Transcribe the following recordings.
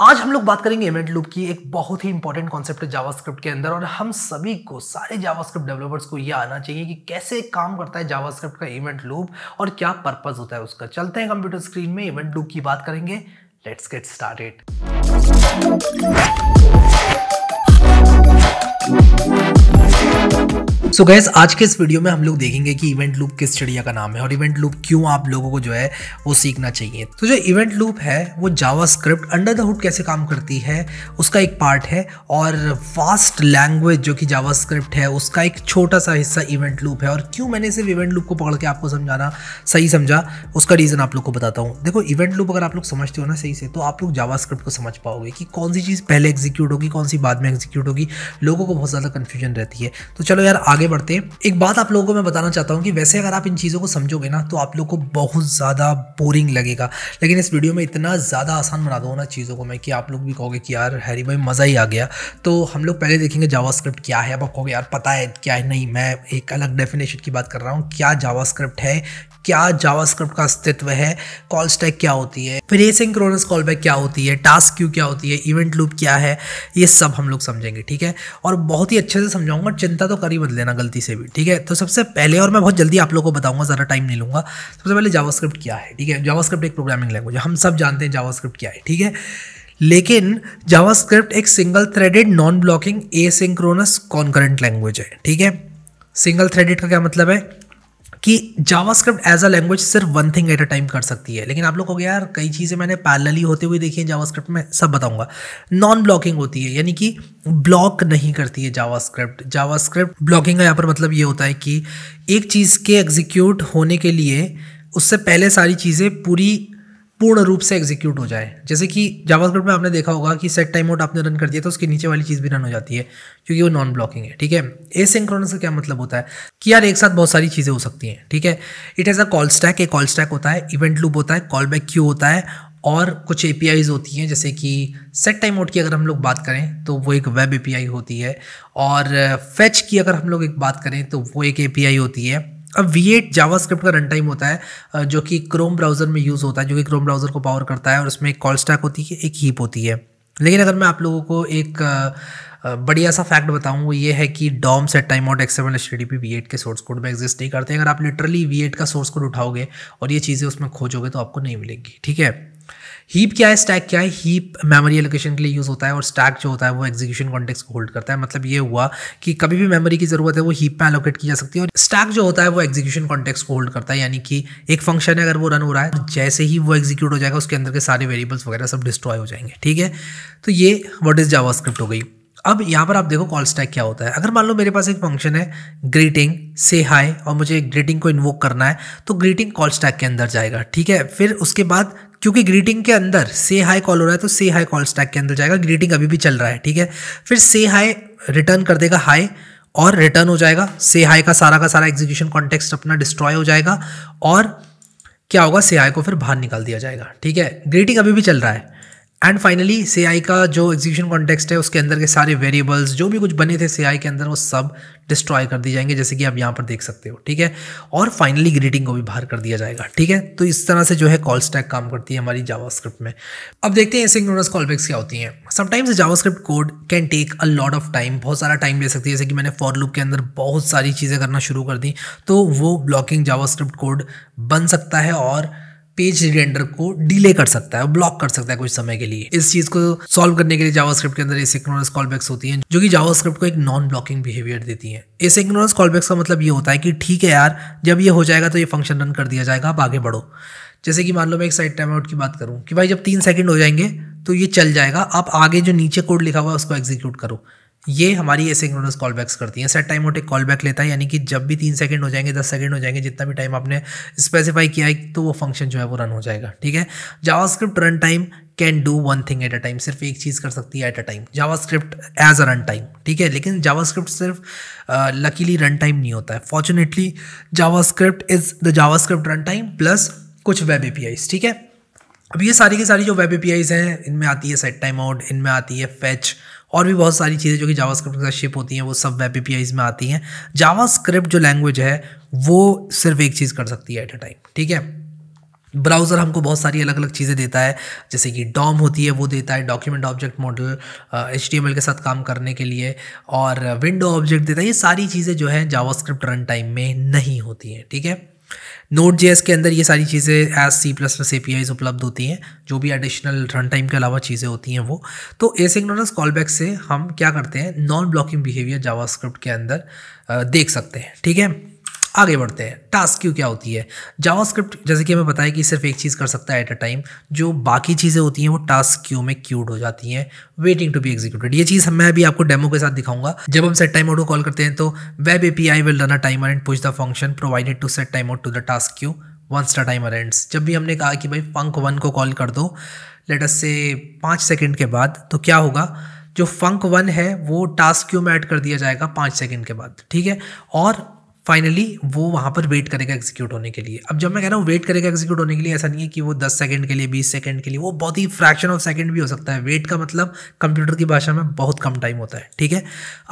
आज हम लोग बात करेंगे इवेंट लूप की एक बहुत ही इंपॉर्टेंट कॉन्सेप्ट है जावास्क्रिप्ट के अंदर और हम सभी को सारे जावास्क्रिप्ट डेवलपर्स को यह आना चाहिए कि कैसे काम करता है जावास्क्रिप्ट का इवेंट लूप और क्या पर्पज होता है उसका चलते हैं कंप्यूटर स्क्रीन में इवेंट लूप की बात करेंगे let's get started so so guys आज के इस वीडियो में हम लोग देखेंगे कि इवेंट लूप किस चिड़िया का नाम है और इवेंट लूप क्यों आप लोगों को जो है वो सीखना चाहिए तो जो इवेंट लूप है वो JavaScript under the hood कैसे काम करती है उसका एक पार्ट है और फास्ट लैंग्वेज जो कि जावास्क्रिप्ट स्क्रिप्ट है उसका एक छोटा सा हिस्सा इवेंट लूप है और क्यों मैंने सिर्फ इवेंट लूप को पकड़ के आपको समझाना सही समझा उसका रीज़न आप लोग को बताता हूँ देखो इवेंट लूप अगर आप लोग समझते हो ना सही से तो आप लोग जावा स्क्रिप्ट को समझ पाओगे कि कौन सी चीज़ पहले एग्जीक्यूट होगी कौन सी बाद में एग्जीक्यूट होगी लोगों को बहुत ज़्यादा कन्फ्यूजन रहती है तो चलो यार आगे बढ़ते हैं एक बात आप लोगों को मैं बताना चाहता हूँ कि वैसे अगर आप इन चीज़ों को समझोगे ना तो आप लोग को बहुत ज़्यादा बोरिंग लगेगा लेकिन इस वीडियो में इतना ज़्यादा आसान बना दूँ ना चीज़ों को मैं कि आप लोग भी कहोगे कि यार हैरी भाई मज़ा ही आ गया तो हम लोग पहले देखेंगे जावा क्या है अब आप कहोगे यार पता है क्या है नहीं मैं एक अलग डेफिनेशन की बात कर रहा हूँ क्या जावा है क्या जावास्क्रिप्ट का अस्तित्व है कॉल स्टैक क्या होती है फिर ए सिंक्रोनस बैक क्या होती है टास्क क्यू क्या होती है इवेंट लूप क्या है ये सब हम लोग समझेंगे ठीक है और बहुत ही अच्छे से समझाऊंगा चिंता तो कर ही मत लेना गलती से भी ठीक है तो सबसे पहले और मैं बहुत जल्दी आप लोगों को बताऊंगा ज़्यादा टाइम नहीं लूँगा सबसे पहले जावास्क्रिप्ट क्या है ठीक है जावास्क्रिप्ट एक प्रोग्रामिंग लैंग्वेज हम सब जानते हैं जावास्क्रिप्ट क्या है ठीक है लेकिन जावास्क्रिप्ट एक single threaded non blocking asynchronous concurrent language है ठीक है सिंगल थ्रेडेड का क्या मतलब है कि जावास्क्रिप्ट एज अ लैंग्वेज सिर्फ one thing at a time कर सकती है लेकिन आप लोग को यार कई चीज़ें मैंने पैरेलली होते हुए देखी हैं जावास्क्रिप्ट में सब बताऊंगा नॉन ब्लॉकिंग होती है यानी कि ब्लॉक नहीं करती है जावास्क्रिप्ट जावास्क्रिप्ट ब्लॉकिंग का यहाँ पर मतलब ये होता है कि एक चीज़ के एग्जीक्यूट होने के लिए उससे पहले सारी चीज़ें पूरी पूर्ण रूप से एग्जीक्यूट हो जाए जैसे कि जावास्क्रिप्ट में आपने देखा होगा कि सेट टाइम आउट आपने रन कर दिया तो उसके नीचे वाली चीज़ भी रन हो जाती है क्योंकि वो नॉन ब्लॉकिंग है ठीक है ए सिंक्रोनस का क्या मतलब होता है कि यार एक साथ बहुत सारी चीज़ें हो सकती हैं ठीक है it has a call stack एक कॉल स्टैक होता है इवेंट लूप होता है कॉल बैक क्यू होता है और कुछ ए होती हैं जैसे कि सेट टाइम आउट की अगर हम लोग बात करें तो वो एक वेब ए होती है और फैच की अगर हम लोग एक बात करें तो वो एक ए होती है अब V8 जावास्क्रिप्ट का रन टाइम होता है जो कि क्रोम ब्राउज़र में यूज़ होता है जो कि क्रोम ब्राउज़र को पावर करता है और उसमें एक कॉल स्टैक होती है एक हीप होती है लेकिन अगर मैं आप लोगों को एक बढ़िया सा फैक्ट बताऊं वो ये है कि डॉम सेट टाइम आउट एक्सेवन H D P V eight के सोर्स कोड में एग्जिस्ट नहीं करते अगर आप लिटरली वी एट का सोर्स कोड उठाओगे और ये चीज़ें उसमें खोजोगे तो आपको नहीं मिलेंगी ठीक है हीप क्या है स्टैक क्या है हीप मेमोरी एलोकेशन के लिए यूज़ होता है और स्टैक जो होता है वो एग्जीक्यूशन कॉन्टेक्स को होल्ड करता है मतलब ये हुआ कि कभी भी मेमोरी की ज़रूरत है वो हीप में एलोकेट की जा सकती है और स्टैक जो होता है वो एग्जीक्यूशन कॉन्टेक्स को होल्ड करता है यानी कि एक फंक्शन है अगर वो रन हो रहा है तो जैसे ही वो एग्जीक्यूट हो जाएगा उसके अंदर के सारे वेरिएबल्स वगैरह सब डिस्ट्रॉय हो जाएंगे ठीक है तो ये वट इज़ जावा हो गई अब यहाँ पर आप देखो कॉल स्टैक क्या होता है अगर मान लो मेरे पास एक फंक्शन है ग्रीटिंग से हाई और मुझे ग्रीटिंग को इन्वोक करना है तो ग्रीटिंग कॉल स्टैक के अंदर जाएगा ठीक है फिर उसके बाद क्योंकि ग्रीटिंग के अंदर से हाई कॉल हो रहा है तो से हाई कॉल स्टैक के अंदर जाएगा ग्रीटिंग अभी भी चल रहा है ठीक है फिर से हाई रिटर्न कर देगा हाई और रिटर्न हो जाएगा से हाई का सारा का सारा एग्जीक्यूशन कॉन्टेक्स्ट अपना डिस्ट्रॉय हो जाएगा और क्या होगा से हाई को फिर बाहर निकाल दिया जाएगा ठीक है ग्रीटिंग अभी भी चल रहा है एंड फाइनली से आई का जो एग्जीक्यूशन कॉन्टेक्स्ट है उसके अंदर के सारे वेरिएबल्स जो भी कुछ बने थे से आई के अंदर वो सब डिस्ट्रॉय कर दिए जाएंगे जैसे कि आप यहाँ पर देख सकते हो ठीक है और फाइनली ग्रीटिंग को भी बाहर कर दिया जाएगा ठीक है तो इस तरह से जो है कॉल स्टैक काम करती है हमारी जावास्क्रिप्ट में अब देखते हैं कॉल बैक्स क्या होती हैं sometimes JavaScript code can take a lot of time बहुत सारा टाइम ले सकती है जैसे कि मैंने फॉर लूप के अंदर बहुत सारी चीज़ें करना शुरू कर दी तो वो ब्लॉकिंग स्क्रिप्ट कोड बन सकता है और पेज रेंडर को डिले कर सकता है ब्लॉक कर सकता है कुछ समय के लिए इस चीज को सॉल्व करने के लिए जावास्क्रिप्ट के अंदर एसिक्रोनस बैक्स होती हैं जो कि जावास्क्रिप्ट को एक नॉन ब्लॉकिंग बिहेवियर देती हैं एसिक्रोनस बैक्स का मतलब ये होता है कि ठीक है यार जब ये हो जाएगा तो ये फंक्शन रन कर दिया जाएगा आप आगे बढ़ो जैसे कि मान लो मैं एक साइड टाइम आउट की बात करूँ कि भाई जब तीन सेकेंड हो जाएंगे तो ये चल जाएगा आप आगे जो नीचे कोड लिखा हुआ है उसको एग्जीक्यूट करो ये हमारी एसिंक्रोनस कॉल बैक्स करती हैं सेट टाइम आउट एक कॉल बैक लेता है यानी कि जब भी तीन सेकंड हो जाएंगे दस सेकंड हो जाएंगे जितना भी टाइम आपने स्पेसिफाई किया है तो वो फंक्शन जो है वो रन हो जाएगा ठीक है JavaScript run time can do one thing at a time सिर्फ एक चीज़ कर सकती है at a time JavaScript as a run time ठीक है लेकिन जावास्क्रिप्ट सिर्फ लकीली रन टाइम नहीं होता है fortunately JavaScript is the JavaScript run time plus कुछ वेब ए ठीक है अब ये सारी की सारी जो वेब ए हैं इनमें आती है सेट टाइम आउट इनमें आती है फैच और भी बहुत सारी चीज़ें जो कि जावास्क्रिप्ट के साथ शिप होती हैं वो सब वेब ए में आती हैं जावास्क्रिप्ट जो लैंग्वेज है वो सिर्फ एक चीज़ कर सकती है एट अ टाइम ठीक है ब्राउज़र हमको बहुत सारी अलग अलग चीज़ें देता है जैसे कि डॉम होती है वो देता है डॉक्यूमेंट ऑब्जेक्ट मॉडल एच के साथ काम करने के लिए और विंडो ऑब्जेक्ट देता है ये सारी चीज़ें जो है जावास्क्रिप्ट रन टाइम में नहीं होती हैं ठीक है नोट जे के अंदर ये सारी चीज़ें as C plus plus A उपलब्ध होती हैं जो भी एडिशनल रन टाइम के अलावा चीज़ें होती हैं वो तो कॉल बैक से हम क्या करते हैं नॉन ब्लॉकिंग बिहेवियर जावास्क्रिप्ट के अंदर देख सकते हैं ठीक है आगे बढ़ते हैं टास्क क्यों क्या होती है जावास्क्रिप्ट जैसे कि हमें बताया कि सिर्फ एक चीज़ कर सकता है एट अ टाइम जो बाकी चीज़ें होती हैं वो टास्क क्यू में क्यूड हो जाती हैं वेटिंग टू बी एग्जीक्यूटेड ये चीज़ मैं अभी आपको डेमो के साथ दिखाऊंगा जब हम सेट टाइम आउट को कॉल करते हैं तो web A P I will run a timer and push the function provided to set timeout to the task queue once the timer ends जब भी हमने कहा कि भाई फंक वन को कॉल कर दो अस से पाँच सेकेंड के बाद तो क्या होगा जो फंक वन है वो टास्क क्यू में ऐड कर दिया जाएगा पाँच सेकेंड के बाद ठीक है और फाइनली वो वहाँ पर वेट करेगा एग्जीक्यूट होने के लिए अब जब मैं कह रहा हूँ वेट करेगा एग्जीक्यूट होने के लिए ऐसा नहीं है कि वो दस सेकंड के लिए बीस सेकंड के लिए वो बहुत ही फ्रैक्शन ऑफ सेकंड भी हो सकता है वेट का मतलब कंप्यूटर की भाषा में बहुत कम टाइम होता है ठीक है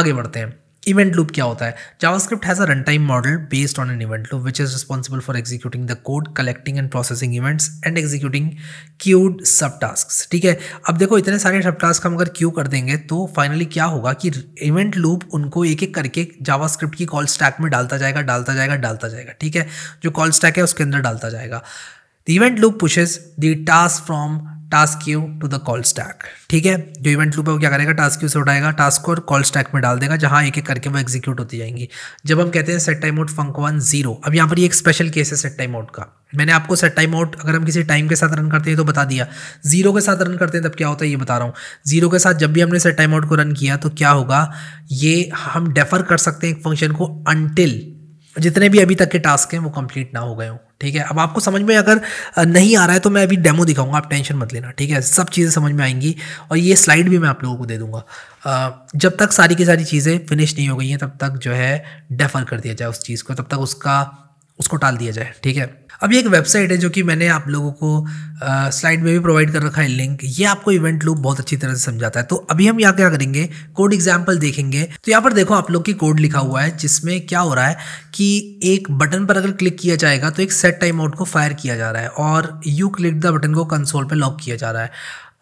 आगे बढ़ते हैं इवेंट लूप क्या होता है JavaScript has a run time model based on an event loop which is responsible for executing the code collecting and processing events and executing queued sub tasks ठीक है अब देखो इतने सारे सब टास्क हम अगर क्यू कर देंगे तो फाइनली क्या होगा कि इवेंट लूप उनको एक एक करके जावास्क्रिप्ट की कॉल स्टैक में डालता जाएगा डालता जाएगा डालता जाएगा ठीक है जो कॉल स्टैक है उसके अंदर डालता जाएगा the event loop pushes the task from task queue to the call stack ठीक है जो इवेंट लूप है वो क्या करेगा टास्क क्यू से उठाएगा टास्क को और कॉल स्टैक में डाल देगा जहाँ एक एक करके वो एग्जीक्यूट होती जाएंगी जब हम कहते हैं set timeout func one zero अब यहाँ पर ये एक स्पेशल केस है सेट टाइम आउट का मैंने आपको सेट टाइम आउट अगर हम किसी टाइम के साथ रन करते हैं तो बता दिया जीरो के साथ रन करते हैं तब क्या होता है ये बता रहा हूँ जीरो के साथ जब भी हमने सेट टाइम आउट को रन किया तो क्या होगा ये हम डेफर कर सकते हैं एक फंक्शन को अनटिल जितने भी अभी तक के टास्क हैं वो कंप्लीट ना हो गए हों ठीक है अब आपको समझ में अगर नहीं आ रहा है तो मैं अभी डेमो दिखाऊंगा आप टेंशन मत लेना ठीक है सब चीज़ें समझ में आएंगी और ये स्लाइड भी मैं आप लोगों को दे दूंगा जब तक सारी की सारी चीज़ें फिनिश नहीं हो गई हैं तब तक जो है डेफर कर दिया जाए उस चीज़ को तब तक उसका उसको टाल दिया जाए ठीक है अब ये एक वेबसाइट है जो कि मैंने आप लोगों को स्लाइड में भी प्रोवाइड कर रखा है लिंक ये आपको इवेंट लूप बहुत अच्छी तरह से समझाता है तो अभी हम यहाँ क्या करेंगे कोड एग्जाम्पल देखेंगे तो यहाँ पर देखो आप लोग की कोड लिखा हुआ है जिसमें क्या हो रहा है कि एक बटन पर अगर क्लिक किया जाएगा तो एक सेट टाइम आउट को फायर किया जा रहा है और यू क्लिक द बटन को कंसोल पर लॉक किया जा रहा है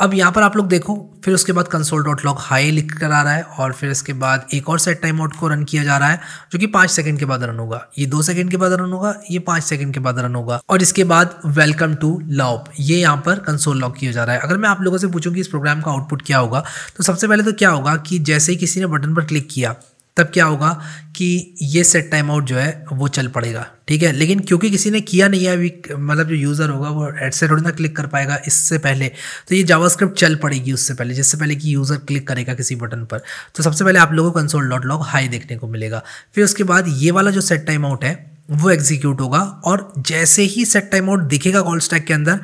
अब यहाँ पर आप लोग देखो फिर उसके बाद कंसोल डॉट लॉग हाई लिख कर आ रहा है और फिर इसके बाद एक और सेट टाइम आउट को रन किया जा रहा है जो कि पाँच सेकंड के बाद रन होगा ये दो सेकंड के बाद रन होगा ये पाँच सेकंड के बाद रन होगा और इसके बाद वेलकम टू लॉप ये यहाँ पर कंसोल लॉक किया जा रहा है अगर मैं आप लोगों से पूछूँ कि इस प्रोग्राम का आउटपुट क्या होगा तो सबसे पहले तो क्या होगा कि जैसे ही किसी ने बटन पर क्लिक किया तब क्या होगा कि ये सेट टाइम आउट जो है वो चल पड़ेगा ठीक है लेकिन क्योंकि किसी ने किया नहीं है अभी मतलब जो यूज़र होगा वो एड से थोड़ी ना क्लिक कर पाएगा इससे पहले तो ये जावास्क्रिप्ट चल पड़ेगी उससे पहले जिससे पहले कि यूज़र क्लिक करेगा किसी बटन पर तो सबसे पहले आप लोगों को कंसोल डॉट लॉग हाई देखने को मिलेगा फिर उसके बाद ये वाला जो सेट टाइम आउट है वो एग्जीक्यूट होगा और जैसे ही सेट टाइम आउट दिखेगा कॉल स्टैक के अंदर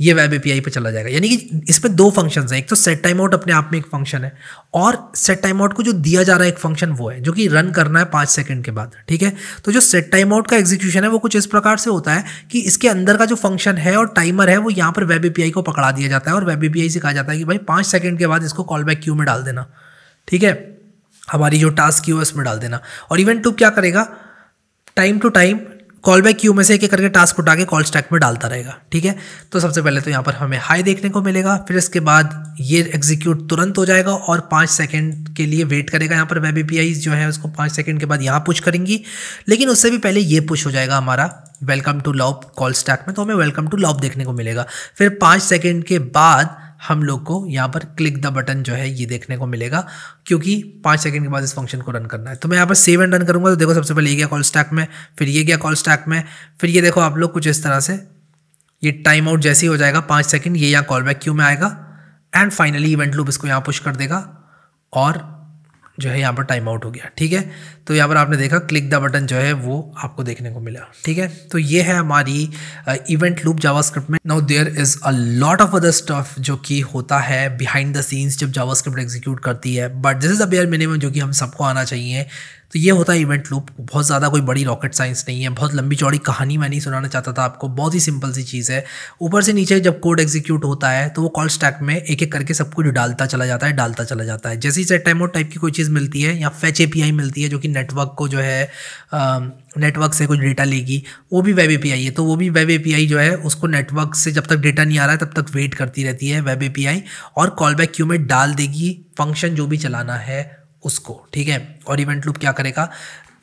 ये वेब ए पे चला जाएगा यानी कि इसमें दो फंक्शंस हैं एक तो सेट टाइम आउट अपने आप में एक फंक्शन है और सेट टाइम आउट को जो दिया जा रहा है एक फंक्शन वो है जो कि रन करना है पाँच सेकंड के बाद ठीक है तो जो सेट टाइम आउट का एग्जीक्यूशन है वो कुछ इस प्रकार से होता है कि इसके अंदर का जो फंक्शन है और टाइमर है वो यहाँ पर वेब ए को पकड़ा दिया जाता है और वेब ए से कहा जाता है कि भाई पाँच सेकेंड के बाद इसको कॉल बैक क्यू में डाल देना ठीक है हमारी जो टास्क की है उसमें डाल देना और इवेंट टू क्या करेगा time to time callback queue में से एक एक करके टास्क उठा के कॉल स्टैक में डालता रहेगा ठीक है तो सबसे पहले तो यहाँ पर हमें हाई देखने को मिलेगा फिर इसके बाद ये एग्जीक्यूट तुरंत हो जाएगा और पाँच सेकेंड के लिए वेट करेगा यहाँ पर वेब ए जो है उसको पाँच सेकेंड के बाद यहाँ पुश करेंगी लेकिन उससे भी पहले ये पुश हो जाएगा हमारा वेलकम टू लॉब कॉल स्टैक में तो हमें वेलकम टू लॉब देखने को मिलेगा फिर पाँच सेकेंड के बाद हम लोग को यहाँ पर क्लिक द बटन जो है ये देखने को मिलेगा क्योंकि पाँच सेकंड के बाद इस फंक्शन को रन करना है तो मैं यहाँ पर सेव एंड रन करूँगा तो देखो सबसे पहले ये गया कॉल स्टैक में फिर ये गया कॉल स्टैक में फिर ये देखो आप लोग कुछ इस तरह से ये टाइम आउट जैसे ही हो जाएगा पाँच सेकेंड ये यहाँ कॉल बैक क्यू में आएगा एंड फाइनली इवेंट लूप इसको यहाँ पुश कर देगा और जो है यहाँ पर टाइम आउट हो गया ठीक है तो यहाँ पर आपने देखा क्लिक द बटन जो है वो आपको देखने को मिला ठीक है तो ये है हमारी इवेंट लूप जावास्क्रिप्ट में now there is a lot of other stuff जो कि होता है बिहाइंड द सीन्स जब जावास्क्रिप्ट एग्जीक्यूट करती है but this is a bare minimum जो कि हम सबको आना चाहिए तो ये होता है इवेंट लूप बहुत ज़्यादा कोई बड़ी रॉकेट साइंस नहीं है बहुत लंबी चौड़ी कहानी मैं नहीं सुनाना चाहता था आपको बहुत ही सिंपल सी चीज़ है ऊपर से नीचे जब कोड एग्जीक्यूट होता है तो वो कॉल स्टैक में एक एक करके सब कुछ डालता चला जाता है डालता चला जाता है जैसे ही सेट टाइम टाइप की कोई चीज़ मिलती है या फैच ए मिलती है जो कि नेटवर्क को जो है नेटवर्क से कुछ डेटा लेगी वो भी वेब ए है तो वो भी वेब ए जो है उसको नेटवर्क से जब तक डेटा नहीं आ रहा है तब तक वेट करती रहती है वेब ए और कॉल बैक क्यू में डाल देगी फंक्शन जो भी चलाना है उसको ठीक है और इवेंट लूप क्या करेगा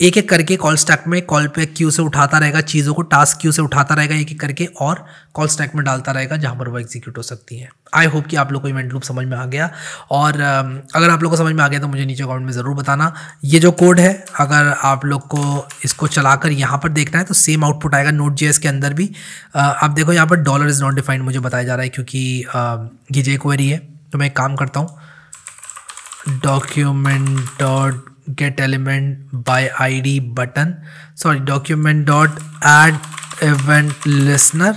एक एक करके कॉल स्टैक में कॉल पे क्यू से उठाता रहेगा चीज़ों को टास्क क्यू से उठाता रहेगा एक एक करके और कॉल स्टैक में डालता रहेगा जहाँ पर वो एग्जीक्यूट हो सकती है आई होप कि आप लोग को इवेंट लूप समझ में आ गया और um, अगर आप लोग को समझ में आ गया तो मुझे नीचे कमेंट में ज़रूर बताना ये जो कोड है अगर आप लोग को इसको चला कर यहाँ पर देखना है तो सेम आउटपुट आएगा नोट जी के अंदर भी uh, आप देखो यहाँ पर डॉलर इज़ नॉट डिफाइंड मुझे बताया जा रहा है क्योंकि uh, ये जे क्वेरी है तो मैं एक काम करता हूँ document dot get element by id button sorry document dot add event listener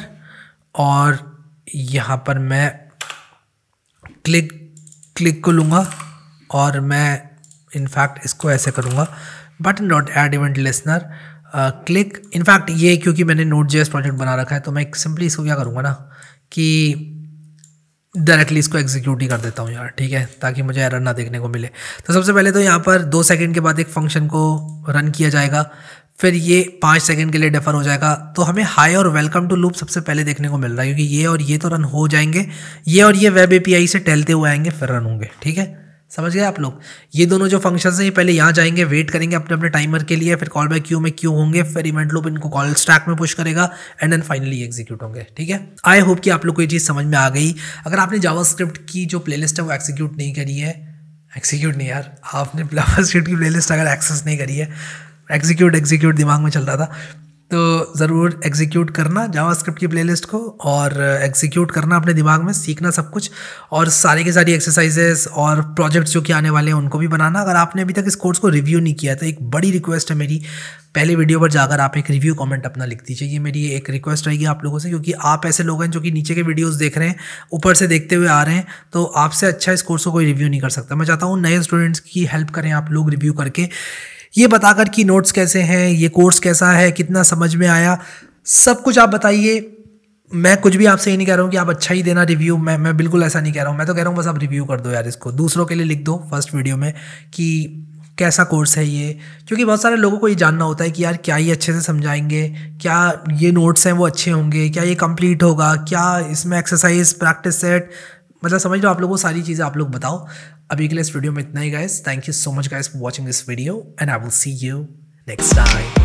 और यहाँ पर मैं क्लिक क्लिक को लूँगा और मैं इनफैक्ट इसको ऐसे करूँगा button dot add event listener click in fact ये क्योंकि मैंने नोट जे प्रोजेक्ट बना रखा है तो मैं सिंपली इसको क्या करूँगा ना कि डायरेक्टली इसको एग्जीक्यूट ही कर देता हूँ यार ठीक है ताकि मुझे एरर ना देखने को मिले तो सबसे पहले तो यहाँ पर दो सेकंड के बाद एक फंक्शन को रन किया जाएगा फिर ये पाँच सेकंड के लिए डेफर हो जाएगा तो हमें हाई और वेलकम टू लूप सबसे पहले देखने को मिल रहा है क्योंकि ये और ये तो रन हो जाएंगे ये और ये वेब ए से टहलते हुए आएंगे फिर रन होंगे ठीक है समझ गए आप लोग ये दोनों जो फंक्शन हैं ये पहले यहाँ जाएंगे वेट करेंगे अपने अपने टाइमर के लिए फिर कॉल बैक क्यू में क्यू होंगे फिर इवेंट लूप इनको कॉल स्टैक में पुश करेगा एंड देन फाइनली एग्जीक्यूट होंगे ठीक है आई होप कि आप लोग को ये चीज़ समझ में आ गई अगर आपने जावास्क्रिप्ट की जो प्लेलिस्ट है वो एक्जीक्यूट नहीं करी है एक्जीक्यूट नहीं यार आपने जावास्क्रिप्ट की प्लेलिस्ट अगर एक्सेस नहीं करी है एग्जीक्यूट एग्जीक्यूट दिमाग में चल रहा था तो ज़रूर एग्जीक्यूट करना जावास्क्रिप्ट की प्लेलिस्ट को और एग्जीक्यूट uh, करना अपने दिमाग में सीखना सब कुछ और सारे के सारी एक्सरसाइजेस और प्रोजेक्ट्स जो कि आने वाले हैं उनको भी बनाना अगर आपने अभी तक इस कोर्स को रिव्यू नहीं किया तो एक बड़ी रिक्वेस्ट है मेरी पहले वीडियो पर जाकर आप एक रिव्यू कमेंट अपना लिख दीजिए ये मेरी एक रिक्वेस्ट रहेगी आप लोगों से क्योंकि आप ऐसे लोग हैं जो कि नीचे के वीडियोस देख रहे हैं ऊपर से देखते हुए आ रहे हैं तो आपसे अच्छा इस कोर्स को कोई रिव्यू नहीं कर सकता मैं चाहता हूँ नए स्टूडेंट्स की हेल्प करें आप लोग रिव्यू करके ये बताकर कि नोट्स कैसे हैं ये कोर्स कैसा है कितना समझ में आया सब कुछ आप बताइए मैं कुछ भी आपसे ये नहीं कह रहा हूँ कि आप अच्छा ही देना रिव्यू मैं मैं बिल्कुल ऐसा नहीं कह रहा हूँ मैं तो कह रहा हूँ बस आप रिव्यू कर दो यार इसको दूसरों के लिए लिख दो फर्स्ट वीडियो में कि कैसा कोर्स है ये क्योंकि बहुत सारे लोगों को ये जानना होता है कि यार क्या ये अच्छे से समझाएंगे क्या ये नोट्स हैं वो अच्छे होंगे क्या ये कंप्लीट होगा क्या इसमें एक्सरसाइज प्रैक्टिस सेट मतलब समझ लो आप लोगों को सारी चीज़ें आप लोग बताओ अभी के लिए इस वीडियो में इतना ही guys thank you so much guys for watching this video and I will see you next time